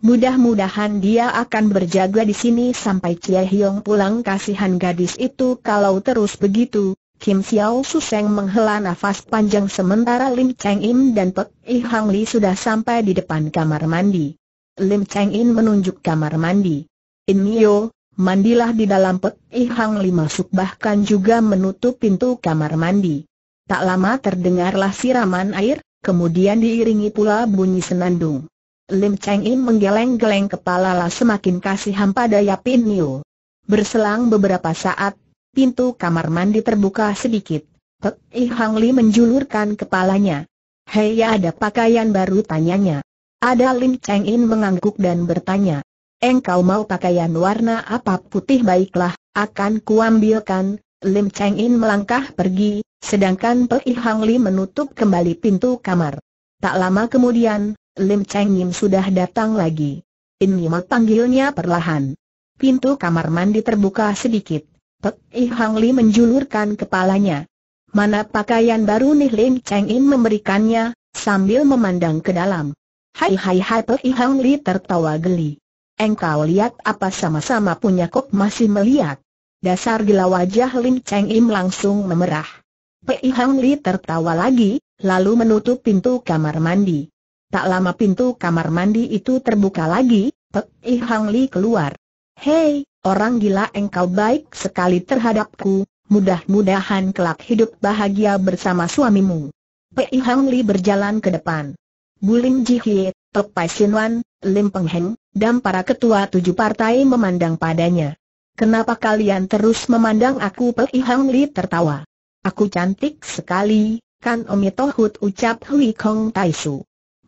Mudah-mudahan dia akan berjaga di sini sampai Chia Hiong pulang kasihan gadis itu kalau terus begitu. Kim Xiao Suseng menghela nafas panjang sementara Lim Cheng In dan Pek I Hang Li sudah sampai di depan kamar mandi. Lim Cheng In menunjuk kamar mandi. In Mio, mandilah di dalam Pek I Hang Li masuk bahkan juga menutup pintu kamar mandi. Tak lama terdengarlah siraman air, kemudian diiringi pula bunyi senandung. Lim Cheng Im menggeleng-geleng kepala lah semakin kasihan pada Yapin Niu. Berselang beberapa saat, pintu kamar mandi terbuka sedikit. Pek I Hang Li menjulurkan kepalanya. Hei ya ada pakaian baru tanyanya. Ada Lim Cheng In mengangguk dan bertanya. Engkau mau pakaian warna apa putih baiklah, akan kuambilkan. Lim Cheng In melangkah pergi, sedangkan I Hang Li menutup kembali pintu kamar. Tak lama kemudian, Lim Cheng Yim sudah datang lagi. In Yima panggilnya perlahan. Pintu kamar mandi terbuka sedikit. Pek I Hang Li menjulurkan kepalanya. Mana pakaian baru nih Lim Cheng Yim memberikannya, sambil memandang ke dalam. Hai hai hai Pek I Hang Li tertawa geli. Engkau lihat apa sama-sama punya kok masih melihat. Dasar gila wajah Lim Cheng Yim langsung memerah. Pei Hang Li tertawa lagi, lalu menutup pintu kamar mandi. Tak lama pintu kamar mandi itu terbuka lagi, Pek I Li keluar. Hei, orang gila engkau baik sekali terhadapku, mudah-mudahan kelak hidup bahagia bersama suamimu. Pek I Li berjalan ke depan. Bulim Ji Hye, Pek Pai Sin Wan, Lim Peng Heng, dan para ketua tujuh partai memandang padanya. Kenapa kalian terus memandang aku Pek I Li tertawa. Aku cantik sekali, kan Tohut ucap Hui Kong Taisu.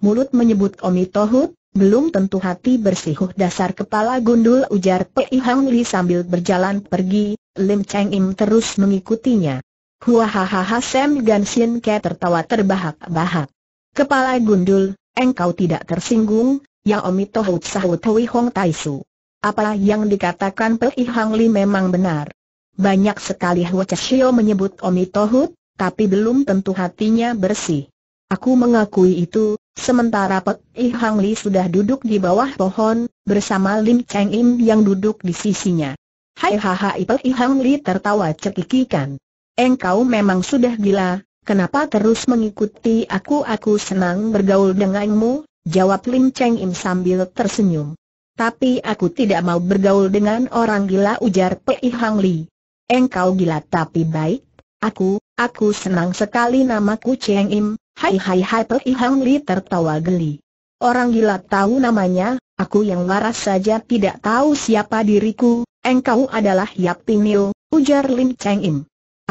Mulut menyebut Omi Tohut, belum tentu hati bersihuh dasar kepala gundul ujar Pei Hang Li sambil berjalan pergi, Lim Cheng Im terus mengikutinya. hahaha, Sam Gan Sin Ke tertawa terbahak-bahak. Kepala gundul, engkau tidak tersinggung, yang Omi Tohut sahut Hui Hong Tai Su. Apa yang dikatakan Pei Hang Li memang benar. Banyak sekali Hua Cheshio menyebut Omi Tohut, tapi belum tentu hatinya bersih. Aku mengakui itu, sementara Pek I Hang Li sudah duduk di bawah pohon, bersama Lim Cheng Im yang duduk di sisinya. Hai ha! Pek I Hang Li tertawa cekikikan. Engkau memang sudah gila, kenapa terus mengikuti aku aku senang bergaul denganmu, jawab Lim Cheng Im sambil tersenyum. Tapi aku tidak mau bergaul dengan orang gila ujar Pek I Hang Li. Engkau gila tapi baik, aku, aku senang sekali namaku Cheng Im, Hai hai hai Pei Hang Li tertawa geli. Orang gila tahu namanya, aku yang waras saja tidak tahu siapa diriku, engkau adalah Yap Niu, ujar Lim Cheng Im.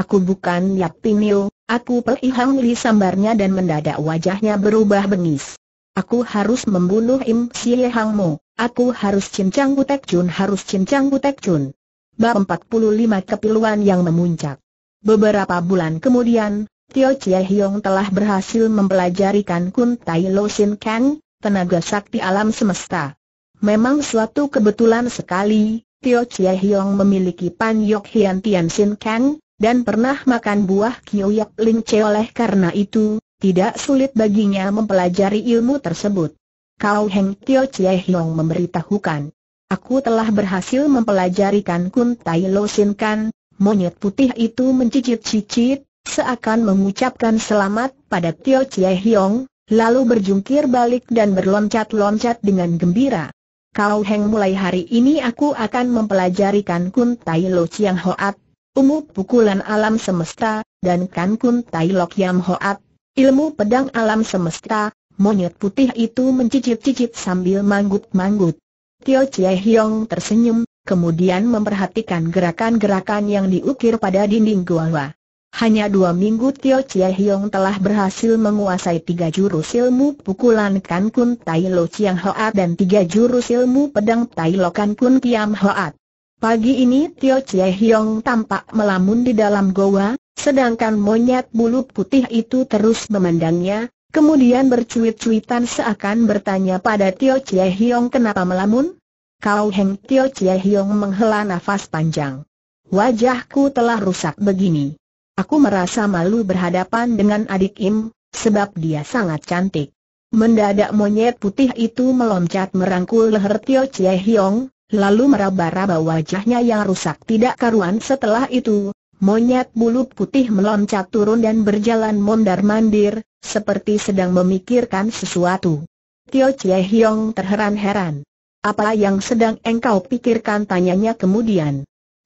Aku bukan Yap Niu, aku Pei Hang Li sambarnya dan mendadak wajahnya berubah bengis. Aku harus membunuh Im Xie Hang Mo, aku harus cincang butek Chun harus cincang butek Chun. Bab 45 kepiluan yang memuncak. Beberapa bulan kemudian, Tio Chie Hiong telah berhasil mempelajari Kan Kun Tai Lo Sin Kang, tenaga sakti alam semesta. Memang suatu kebetulan sekali, Tio Chie Hiong memiliki Pan Yok Hian Tian Sin Kang, dan pernah makan buah Kioyak Ling Che oleh karena itu, tidak sulit baginya mempelajari ilmu tersebut. Kau Heng Tio Chie Hiong memberitahukan. Aku telah berhasil mempelajari Kan Kun Tai Lo Sin Kan, monyet putih itu mencicit-cicit, seakan mengucapkan selamat pada Tio Chie Hiong, lalu berjungkir balik dan berloncat-loncat dengan gembira. Kau Heng mulai hari ini aku akan mempelajarikan Kun Tai Lo Chiang Hoat, umu pukulan alam semesta, dan Kan Kun Tai Lo chiang Hoat, ilmu pedang alam semesta, monyet putih itu mencicit-cicit sambil manggut-manggut. Tio Chie Hiong tersenyum, kemudian memperhatikan gerakan-gerakan yang diukir pada dinding gua. Hanya dua minggu Tio Chie Hiong telah berhasil menguasai tiga jurus ilmu pukulan Kan Kun Tai Lo Chiang Hoat dan tiga jurus ilmu pedang Tai Lo Kan Kun Kiam Hoat. Pagi ini Tio Chie Hiong tampak melamun di dalam goa, sedangkan monyet bulu putih itu terus memandangnya, kemudian bercuit-cuitan seakan bertanya pada Tio Chie Hiong kenapa melamun? Kau Heng Tio Chie Hiong menghela nafas panjang. Wajahku telah rusak begini. Aku merasa malu berhadapan dengan adik Im, sebab dia sangat cantik. Mendadak monyet putih itu meloncat merangkul leher Tio Chie Hiong, lalu meraba-raba wajahnya yang rusak tidak karuan setelah itu. Monyet bulu putih meloncat turun dan berjalan mondar-mandir, seperti sedang memikirkan sesuatu. Tio Chie Hiong terheran-heran. Apa yang sedang engkau pikirkan tanyanya kemudian.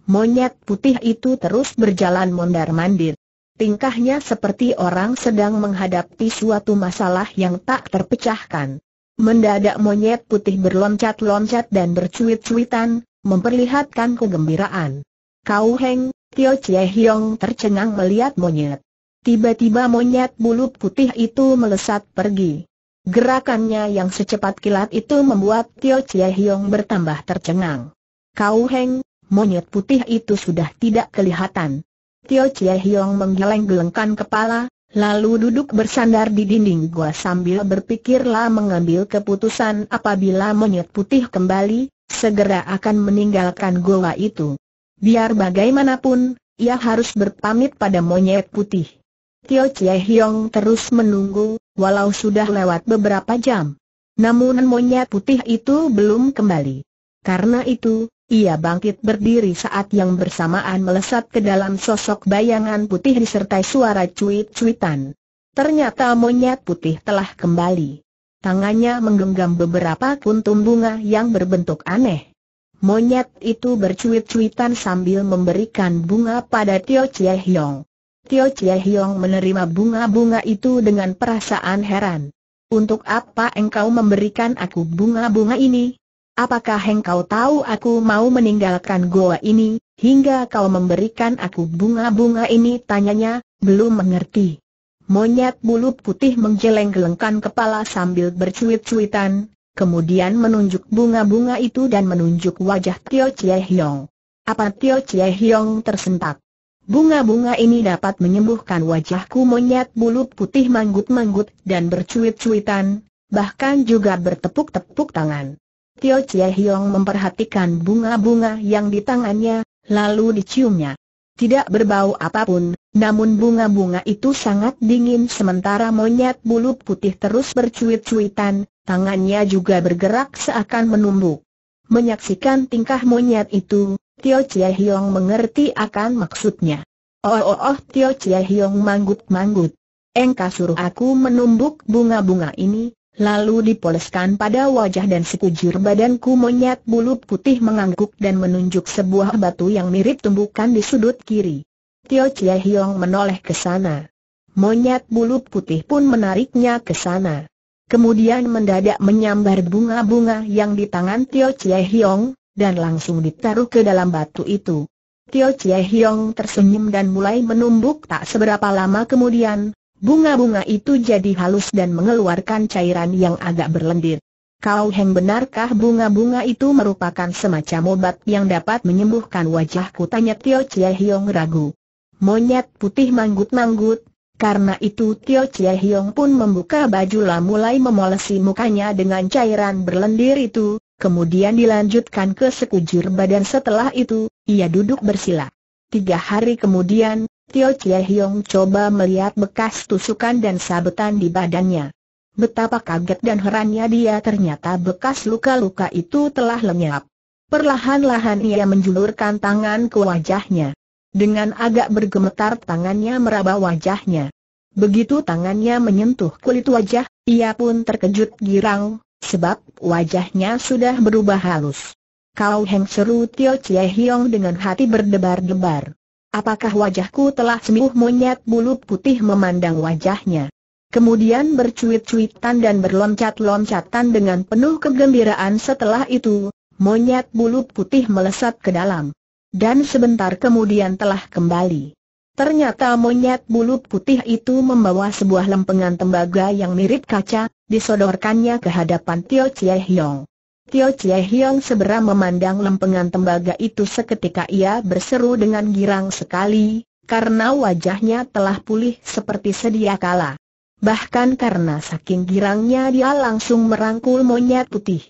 Monyet putih itu terus berjalan mondar-mandir. Tingkahnya seperti orang sedang menghadapi suatu masalah yang tak terpecahkan. Mendadak monyet putih berloncat-loncat dan bercuit-cuitan, memperlihatkan kegembiraan. Kau Heng, Tio Chie Hiong tercengang melihat monyet. Tiba-tiba monyet bulu putih itu melesat pergi. Gerakannya yang secepat kilat itu membuat Tio Chie Hiong bertambah tercengang. Kau Heng, monyet putih itu sudah tidak kelihatan. Tio Chie Hiong menggeleng-gelengkan kepala, lalu duduk bersandar di dinding gua sambil berpikirlah mengambil keputusan apabila monyet putih kembali, segera akan meninggalkan gua itu. Biar bagaimanapun, ia harus berpamit pada monyet putih. Tio Chie Hiong terus menunggu, walau sudah lewat beberapa jam. Namun monyet putih itu belum kembali. Karena itu, ia bangkit berdiri saat yang bersamaan melesat ke dalam sosok bayangan putih disertai suara cuit-cuitan. Ternyata monyet putih telah kembali. Tangannya menggenggam beberapa kuntum bunga yang berbentuk aneh. Monyet itu bercuit-cuitan sambil memberikan bunga pada Tio Chie Hiong. Tio Chie Hiong menerima bunga-bunga itu dengan perasaan heran. Untuk apa engkau memberikan aku bunga-bunga ini? apakah engkau tahu aku mau meninggalkan goa ini, hingga kau memberikan aku bunga-bunga ini? Tanyanya, belum mengerti. Monyet bulu putih menjeleng gelengkan kepala sambil bercuit-cuitan, kemudian menunjuk bunga-bunga itu dan menunjuk wajah Tio Chie Hiong. Apa Tio Chie Hiong tersentak? Bunga-bunga ini dapat menyembuhkan wajahku monyet bulu putih manggut-manggut dan bercuit-cuitan, bahkan juga bertepuk-tepuk tangan. Tio Chie Hiong memperhatikan bunga-bunga yang di tangannya, lalu diciumnya. Tidak berbau apapun, namun bunga-bunga itu sangat dingin sementara monyet bulu putih terus bercuit-cuitan, tangannya juga bergerak seakan menumbuk. Menyaksikan tingkah monyet itu, Tio Chie Hiong mengerti akan maksudnya. Oh oh oh Tio Chie Hiong manggut-manggut. Engkau suruh aku menumbuk bunga-bunga ini, lalu dipoleskan pada wajah dan sekujur badanku monyet bulu putih mengangguk dan menunjuk sebuah batu yang mirip tumbukan di sudut kiri. Tio Chie Hiong menoleh ke sana. Monyet bulu putih pun menariknya ke sana. Kemudian mendadak menyambar bunga-bunga yang di tangan Tio Chie Hiong, dan langsung ditaruh ke dalam batu itu. Tio Chie Hiong tersenyum dan mulai menumbuk tak seberapa lama kemudian, Bunga-bunga itu jadi halus dan mengeluarkan cairan yang agak berlendir. Kau Heng benarkah bunga-bunga itu merupakan semacam obat yang dapat menyembuhkan wajahku? Tanya Tio Chie Hiong ragu. Monyet putih manggut-manggut, karena itu Tio Chie Hiong pun membuka baju bajulah mulai memolesi mukanya dengan cairan berlendir itu, kemudian dilanjutkan ke sekujur badan setelah itu, ia duduk bersila. Tiga hari kemudian, Tio Chie Hiong coba melihat bekas tusukan dan sabetan di badannya. Betapa kaget dan herannya dia ternyata bekas luka-luka itu telah lenyap. Perlahan-lahan ia menjulurkan tangan ke wajahnya. Dengan agak bergemetar tangannya meraba wajahnya. Begitu tangannya menyentuh kulit wajah, ia pun terkejut girang, sebab wajahnya sudah berubah halus. Kau Heng seru Tio Chie Hiong dengan hati berdebar-debar. Apakah wajahku telah sembuh monyet bulu putih memandang wajahnya? Kemudian bercuit-cuitan dan berloncat-loncatan dengan penuh kegembiraan setelah itu, monyet bulu putih melesat ke dalam. Dan sebentar kemudian telah kembali. Ternyata monyet bulu putih itu membawa sebuah lempengan tembaga yang mirip kaca, disodorkannya ke hadapan Tio Chie Hyong. Tio Chie Hiong segera memandang lempengan tembaga itu seketika ia berseru dengan girang sekali, karena wajahnya telah pulih seperti sedia kala. Bahkan karena saking girangnya dia langsung merangkul monyet putih.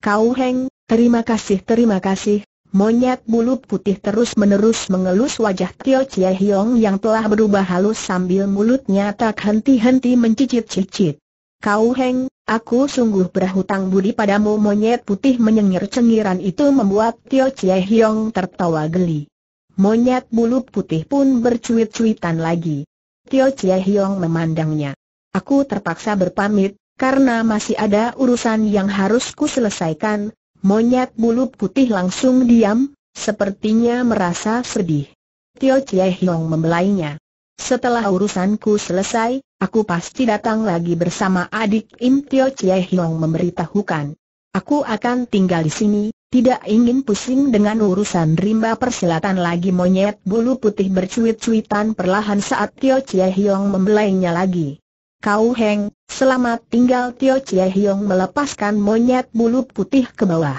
Kau Heng, terima kasih terima kasih, monyet bulu putih terus-menerus mengelus wajah Tio Chie Hiong yang telah berubah halus sambil mulutnya tak henti-henti mencicit-cicit. Kau Heng, aku sungguh berhutang budi padamu monyet putih menyengir cengiran itu membuat Tio Chie Hiong tertawa geli. Monyet bulu putih pun bercuit-cuitan lagi. Tio Chie Hiong memandangnya. Aku terpaksa berpamit, karena masih ada urusan yang harus ku selesaikan. Monyet bulu putih langsung diam, sepertinya merasa sedih. Tio Chie Hiong membelainya. Setelah urusanku selesai, Aku pasti datang lagi bersama adik Im Tio Chie Hiong memberitahukan. Aku akan tinggal di sini, tidak ingin pusing dengan urusan rimba persilatan lagi monyet bulu putih bercuit-cuitan perlahan saat Tio Chie Hiong membelainya lagi. Kau Heng, selamat tinggal Tio Chie Hiong melepaskan monyet bulu putih ke bawah.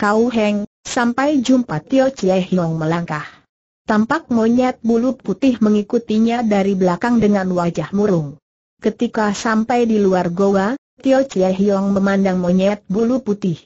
Kau Heng, sampai jumpa Tio Chie Hiong melangkah. Tampak monyet bulu putih mengikutinya dari belakang dengan wajah murung. Ketika sampai di luar goa, Tio Chie Hiong memandang monyet bulu putih.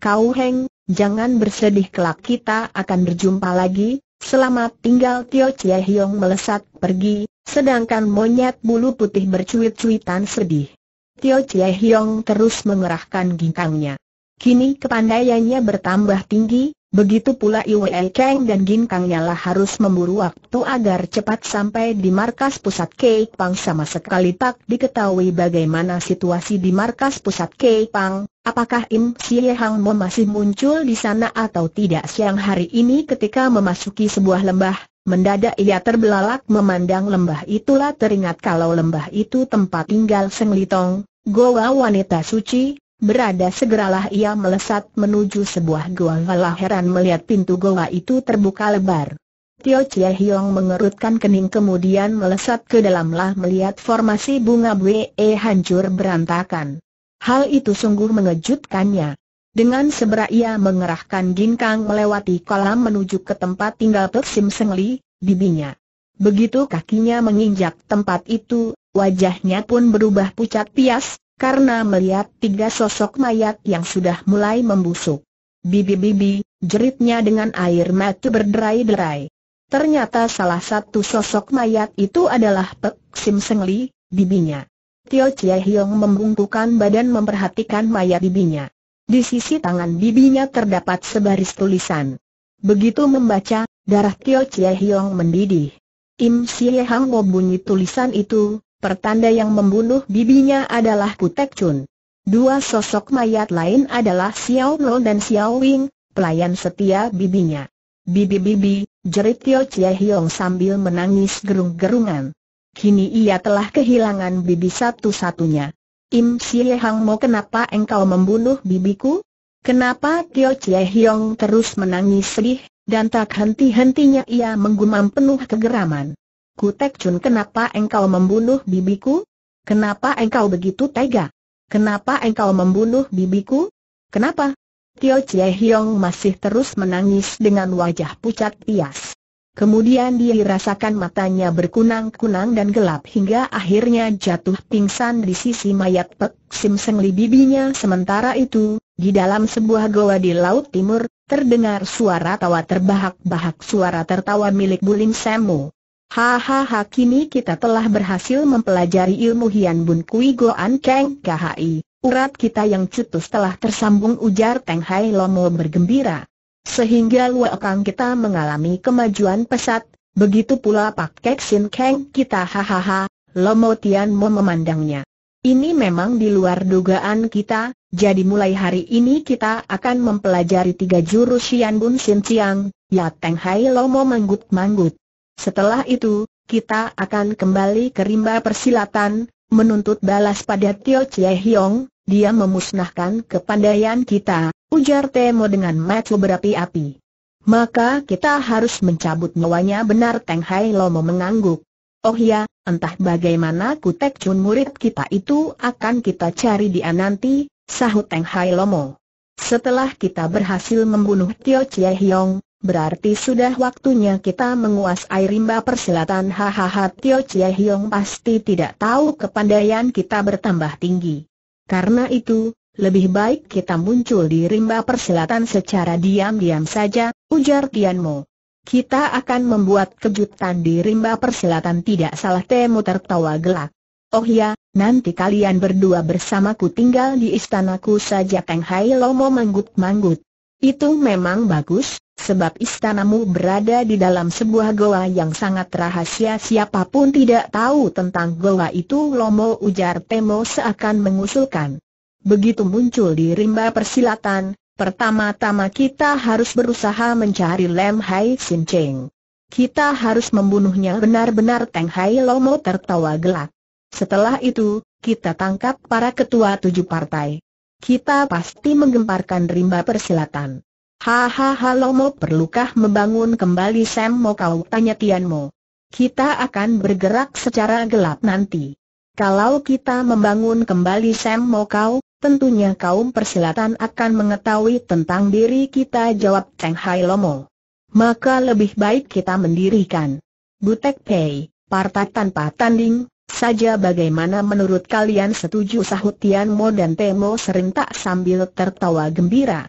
Kau Heng, jangan bersedih kelak kita akan berjumpa lagi, selamat tinggal Tio Chie Hiong melesat pergi, sedangkan monyet bulu putih bercuit-cuitan sedih. Tio Chie Hiong terus mengerahkan ginkangnya. Kini kepandaiannya bertambah tinggi, Begitu pula Iwei Kang dan Gin Kangnya lah harus memburu waktu agar cepat sampai di markas pusat Kei Pang sama sekali tak diketahui bagaimana situasi di markas pusat Kei Pang, apakah Im Sia Hang Mo masih muncul di sana atau tidak siang hari ini ketika memasuki sebuah lembah, mendadak ia terbelalak memandang lembah itulah teringat kalau lembah itu tempat tinggal Seng Litong, goa wanita suci, Berada segeralah ia melesat menuju sebuah goa Walah heran melihat pintu goa itu terbuka lebar. Tio Chie Hiong mengerutkan kening kemudian melesat ke dalamlah melihat formasi bunga BE hancur berantakan. Hal itu sungguh mengejutkannya. Dengan sebera ia mengerahkan ginkang melewati kolam menuju ke tempat tinggal Persim Sengli, bibinya. Begitu kakinya menginjak tempat itu, wajahnya pun berubah pucat pias, karena melihat tiga sosok mayat yang sudah mulai membusuk. Bibi-bibi, jeritnya dengan air mata berderai-derai. Ternyata salah satu sosok mayat itu adalah Pek Sim Seng Li, bibinya. Tio Chie Hiong membungkukan badan memperhatikan mayat bibinya. Di sisi tangan bibinya terdapat sebaris tulisan. Begitu membaca, darah Tio Chie Hiong mendidih. Im Sie Hang bunyi tulisan itu, Pertanda yang membunuh bibinya adalah Putek Chun. Dua sosok mayat lain adalah Xiao Lo dan Xiao Wing, pelayan setia bibinya. Bibi-bibi, jerit Tio Chie Hiong sambil menangis gerung-gerungan. Kini ia telah kehilangan bibi satu-satunya. Im Xie Hang Mo kenapa engkau membunuh bibiku? Kenapa Tio Chie Hiong terus menangis sedih, dan tak henti-hentinya ia menggumam penuh kegeraman. Kutek Chun kenapa engkau membunuh bibiku? Kenapa engkau begitu tega? Kenapa engkau membunuh bibiku? Kenapa? Tio Chie Hiong masih terus menangis dengan wajah pucat pias. Kemudian dia rasakan matanya berkunang-kunang dan gelap hingga akhirnya jatuh pingsan di sisi mayat Pek Sim Seng Li bibinya. Sementara itu, di dalam sebuah goa di Laut Timur, terdengar suara tawa terbahak-bahak suara tertawa milik Bulim Semu. Hahaha kini kita telah berhasil mempelajari ilmu Hian Bun Kui Goan Keng KHI. Urat kita yang cetus telah tersambung ujar Teng Hai Lomo bergembira. Sehingga luakang kita mengalami kemajuan pesat, begitu pula Pak Kek Sin Keng kita hahaha, Lomo Tian Mo memandangnya. Ini memang di luar dugaan kita, jadi mulai hari ini kita akan mempelajari tiga jurus Hian Bun Sin Chiang, ya Teng Hai Lomo manggut-manggut. Setelah itu, kita akan kembali ke rimba persilatan, menuntut balas pada Tio Chie Hiong, dia memusnahkan kepandaian kita, ujar Temo dengan mata berapi-api. Maka kita harus mencabut nyawanya benar Teng Hai Lomo mengangguk. Oh ya, entah bagaimana kutek cun murid kita itu akan kita cari dia nanti, sahut Teng Hai Lomo. Setelah kita berhasil membunuh Tio Chie Hiong, Berarti sudah waktunya kita menguasai rimba persilatan hahaha Tio Chie Hiong pasti tidak tahu kepandaian kita bertambah tinggi. Karena itu, lebih baik kita muncul di rimba persilatan secara diam-diam saja, ujar Tian Mo. Kita akan membuat kejutan di rimba persilatan tidak salah Temu tertawa gelak. Oh ya, nanti kalian berdua bersamaku tinggal di istanaku saja Kang Hai Lomo manggut-manggut. Itu memang bagus, Sebab istanamu berada di dalam sebuah goa yang sangat rahasia siapapun tidak tahu tentang goa itu Lomo ujar Temo seakan mengusulkan. Begitu muncul di rimba persilatan, pertama-tama kita harus berusaha mencari Lem Hai Sin Cheng. Kita harus membunuhnya benar-benar Teng Hai Lomo tertawa gelak. Setelah itu, kita tangkap para ketua tujuh partai. Kita pasti menggemparkan rimba persilatan. Hahaha Lomo perlukah membangun kembali Sam Mo kau tanya Tian Mo. Kita akan bergerak secara gelap nanti. Kalau kita membangun kembali Sam Mo kau, tentunya kaum persilatan akan mengetahui tentang diri kita jawab Cheng Hai Lomo. Maka lebih baik kita mendirikan Butek Pei, partai tanpa tanding, Saja bagaimana menurut kalian setuju sahut Tian Mo dan Temo serentak sambil tertawa gembira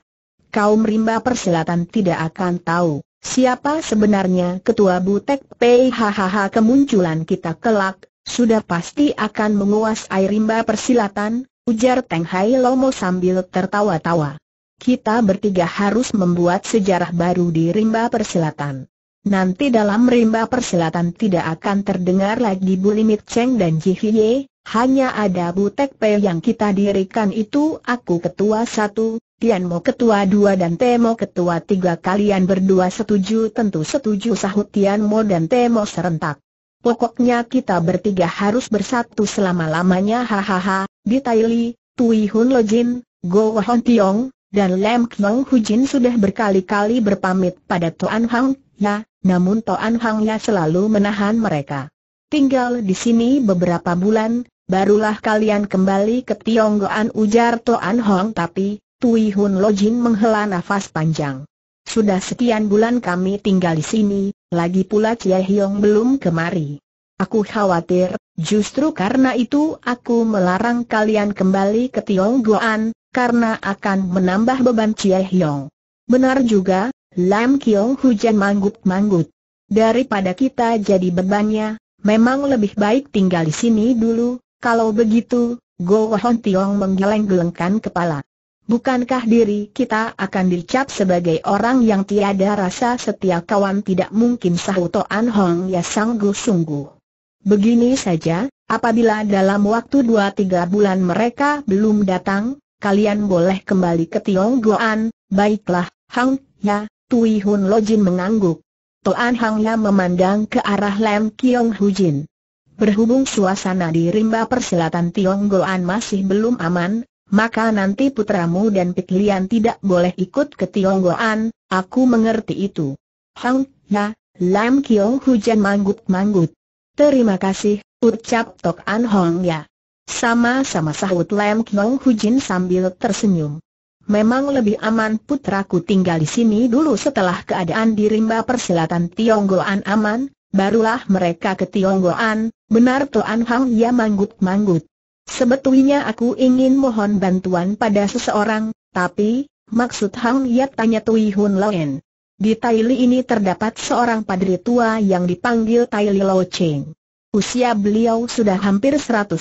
kaum rimba persilatan tidak akan tahu siapa sebenarnya ketua butek PHHH kemunculan kita kelak, sudah pasti akan menguasai rimba persilatan, ujar Teng Hai Lomo sambil tertawa-tawa. Kita bertiga harus membuat sejarah baru di rimba persilatan. Nanti dalam rimba persilatan tidak akan terdengar lagi Bulimit Cheng dan Ji Hye, hanya ada Butek Pei yang kita dirikan itu aku ketua satu, Tian Mo ketua dua dan Temo ketua tiga kalian berdua setuju tentu setuju sahut Tian Mo dan Temo serentak. Pokoknya kita bertiga harus bersatu selama-lamanya hahaha, di Li, Tui Hun Lo Jin, Go Hon Tiong, dan Lam Knong Hu Jin sudah berkali-kali berpamit pada Toan Hang Ya, namun Toan Hang Ya selalu menahan mereka. Tinggal di sini beberapa bulan, barulah kalian kembali ke Tionggoan ujar Toan Hong tapi, Tui Hun Lojin menghela nafas panjang. Sudah sekian bulan kami tinggal di sini, lagi pula Cie Hiong belum kemari. Aku khawatir, justru karena itu aku melarang kalian kembali ke Tiong Goan, karena akan menambah beban Cie Hiong. Benar juga, Lam Kiong hujan manggut-manggut. Daripada kita jadi bebannya, memang lebih baik tinggal di sini dulu, kalau begitu, Go Wahon Tiong menggeleng-gelengkan kepala. Bukankah diri kita akan dicap sebagai orang yang tiada rasa setia kawan tidak mungkin sahut An Hong ya sungguh-sungguh. Begini saja, apabila dalam waktu 2 tiga bulan mereka belum datang, kalian boleh kembali ke Goan, baiklah, Hang Ya, Tui Hun Lojin mengangguk. Toan Hang Ya memandang ke arah Lam Kiong Hujin. Berhubung suasana di rimba persilatan Goan masih belum aman, maka nanti putramu dan Piklian tidak boleh ikut ke Tionggoan, aku mengerti itu. Hang, ya, Lam Kiong hujan manggut-manggut. Terima kasih, ucap Tok An Hong ya. Sama-sama sahut Lam Kiong Hujin sambil tersenyum. Memang lebih aman putraku tinggal di sini dulu setelah keadaan di rimba persilatan Tionggoan aman, barulah mereka ke Tionggoan, benar An Hang ya manggut-manggut. Sebetulnya aku ingin mohon bantuan pada seseorang, tapi, maksud Hang Yat tanya Tui Hun Loen. Di Li ini terdapat seorang padri tua yang dipanggil Li Lo Cheng. Usia beliau sudah hampir 130.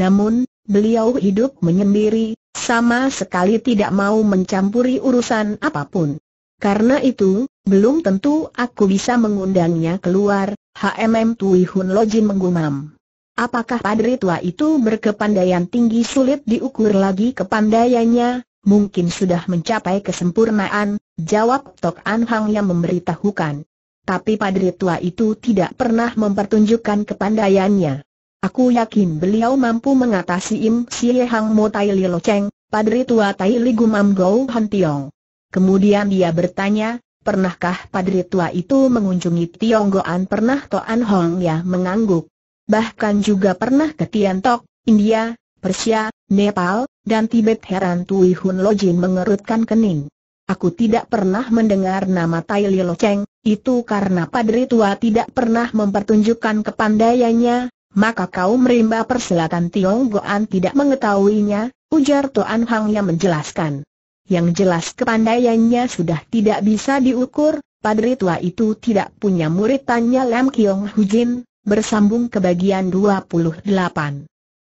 Namun, beliau hidup menyendiri, sama sekali tidak mau mencampuri urusan apapun. Karena itu, belum tentu aku bisa mengundangnya keluar, HMM Tui Hun Jin menggumam. Apakah padri tua itu berkepandaian tinggi sulit diukur lagi kepandaiannya, mungkin sudah mencapai kesempurnaan, jawab Tok An Hang yang memberitahukan. Tapi padri tua itu tidak pernah mempertunjukkan kepandaiannya. Aku yakin beliau mampu mengatasi Im Sie Hang Mo Tai Li Lo Cheng, padri tua Tai Li Gumam Go Han Tiong. Kemudian dia bertanya, pernahkah padri tua itu mengunjungi Tionggoan pernah Toan Hong ya mengangguk bahkan juga pernah ke Tiantok, India, Persia, Nepal, dan Tibet heran Tui Hun Lo Jin mengerutkan kening. Aku tidak pernah mendengar nama Tai Lo Cheng, itu karena padri tua tidak pernah mempertunjukkan kepandaiannya, maka kau merimba perselatan Goan tidak mengetahuinya, ujar Tuan Hang yang menjelaskan. Yang jelas kepandaiannya sudah tidak bisa diukur, padri tua itu tidak punya murid tanya Lam Kiong Jin bersambung ke bagian 28.